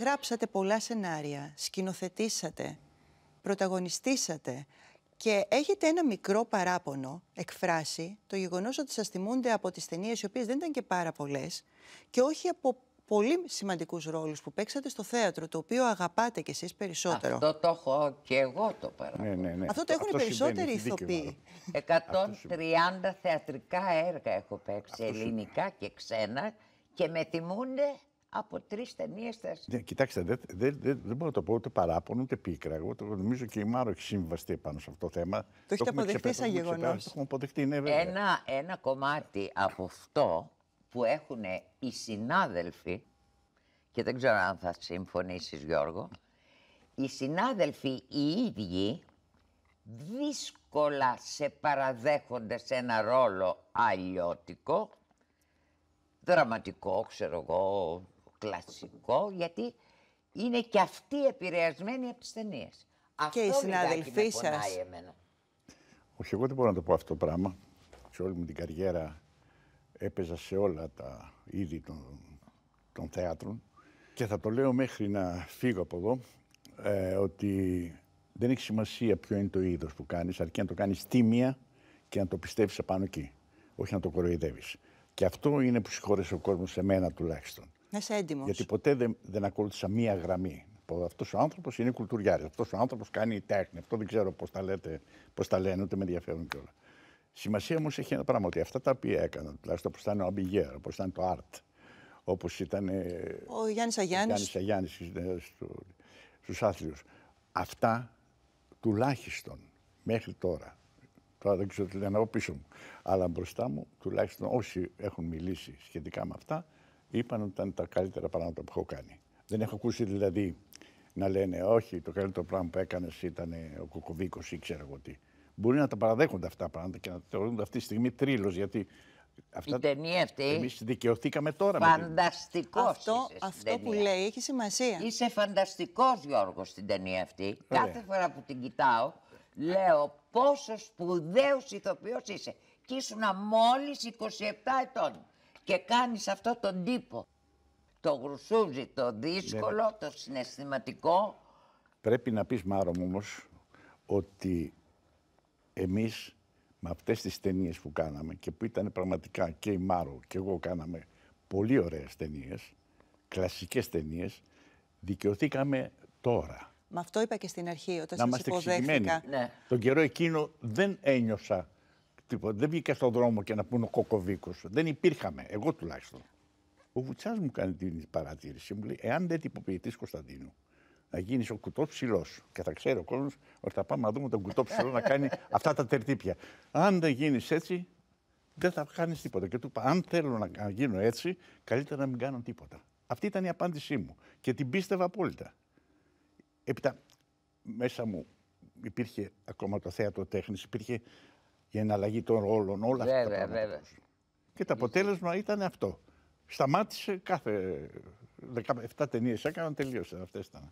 γράψατε πολλά σενάρια, σκηνοθετήσατε, πρωταγωνιστήσατε και έχετε ένα μικρό παράπονο εκφράσει το γεγονός ότι σας θυμούνται από τις ταινίες οι οποίες δεν ήταν και πάρα πολλές και όχι από πολύ σημαντικούς ρόλους που παίξατε στο θέατρο, το οποίο αγαπάτε κι εσείς περισσότερο. Αυτό το έχω και εγώ το παράπονο. Ναι, ναι, ναι. Αυτό το έχουν Αυτό περισσότεροι ηθοποιοί. 130 θεατρικά έργα έχω παίξει, ελληνικά και ξένα και με τιμούνται από τρεις ταινίες. Ναι, κοιτάξτε, δεν, μπορώ να το πω ούτε παράπονο ούτε πίκρα. Εγώ το νομίζω και η Μάρο έχει συμβαστεί πάνω σε αυτό το θέμα. Το, το έχετε αποδεχτεί σαν γεγονό. Το έχουμε αποδεχτεί, ναι, βέβαια. Ένα, ένα κομμάτι από αυτό που έχουν οι συνάδελφοι, και δεν ξέρω αν θα συμφωνήσεις, Γιώργο, οι συνάδελφοι οι ίδιοι δύσκολα σε παραδέχονται σε ένα ρόλο αλλιώτικο, δραματικό, ξέρω εγώ, κλασικό, γιατί είναι και αυτοί επηρεασμένοι από τις ταινίες. Αυτό οι συναδελφοί σα. Όχι, εγώ δεν μπορώ να το πω αυτό το πράγμα. Σε όλη μου την καριέρα έπαιζα σε όλα τα είδη των, των θέατρων και θα το λέω μέχρι να φύγω από εδώ ε, ότι δεν έχει σημασία ποιο είναι το είδος που κάνεις, αρκεί να το κάνεις τίμια και να το πιστεύεις απάνω εκεί, όχι να το κοροϊδεύεις. Και αυτό είναι που συγχώρεσε ο κόσμος σε μένα τουλάχιστον. Να είσαι έντιμος. Γιατί ποτέ δεν, δεν ακολούθησα μία γραμμή. Αυτός ο άνθρωπος είναι κουλτουριάρης. Αυτός ο άνθρωπος κάνει τέχνη. Αυτό δεν ξέρω πώς τα, πώς τα λένε, ούτε με ενδιαφέρουν κιόλας. Σημασία όμως έχει ένα πράγμα ότι αυτά τα οποία έκαναν, τουλάχιστον όπως ήταν ο Αμπιγέρ, όπως ήταν το Αρτ, όπως ήταν. Ε, ο Γιάννης Αγιάννη. Ο Γιάννη στου άθλιους. Αυτά τουλάχιστον μέχρι τώρα. Τώρα δεν ξέρω τι λένε πίσω μου. Αλλά μπροστά μου, τουλάχιστον όσοι έχουν μιλήσει σχετικά με αυτά, είπαν ότι ήταν τα καλύτερα πράγματα που έχω κάνει. Δεν έχω ακούσει δηλαδή να λένε όχι, το καλύτερο πράγμα που έκανες ήταν ε, ο Κοκοβίκο ή ξέρω εγώ τι. Μπορεί να τα παραδέχονται αυτά τα πράγματα και να θεωρούν αυτή τη στιγμή τρίλος. Γιατί αυτά... Η ταινία αυτή. Εμείς δικαιωθήκαμε τώρα Φανταστικός. Αυτό, αυτό που λέει έχει σημασία. Είσαι φανταστικός Γιώργος στην ταινία αυτή. Κάθε φορά που την κοιτάω, λέω πόσο σπουδαίος ηθοποιός είσαι. Και ήσουν μόλις 27 ετών και κάνεις αυτό τον τύπο. Το γρουσούζι, το δύσκολο, ναι, ναι. το συναισθηματικό. Πρέπει να πεις Μάρο μου όμως ότι εμείς με αυτές τις ταινίες που κάναμε και που ήταν πραγματικά και η Μάρο και εγώ κάναμε πολύ ωραίες ταινίες, κλασικές ταινίες, δικαιωθήκαμε τώρα. Μα αυτό είπα και στην αρχή, όταν να σας Ναι. Τον καιρό εκείνο δεν ένιωσα τίποτα. Δεν βγήκα στον δρόμο και να πούνε ο κοκοβίκος. Δεν υπήρχαμε, εγώ τουλάχιστον. Ο Βουτσάς μου κάνει την παρατήρηση. Μου λέει: Εάν δεν τυποποιηθείς Κωνσταντίνου, να γίνεις ο κουτός ψηλός. Και θα ξέρει ο κόσμος ότι θα πάμε να δούμε τον κουτό ψηλό να κάνει αυτά τα τερτύπια. Αν δεν γίνεις έτσι, δεν θα κάνεις τίποτα. Και του είπα: Αν θέλω να γίνω έτσι, καλύτερα να μην κάνω τίποτα. Αυτή ήταν η απάντησή μου και την πίστευα απόλυτα. Έπειτα, μέσα μου υπήρχε ακόμα το θέατρο τέχνης, υπήρχε η εναλλαγή των ρόλων, όλα βέβαια, αυτά τα πράγματα. Βέβαια. Και το αποτέλεσμα ήταν αυτό. Σταμάτησε κάθε 17 ταινίες έκαναν, τελείωσαν. Αυτές ήταν.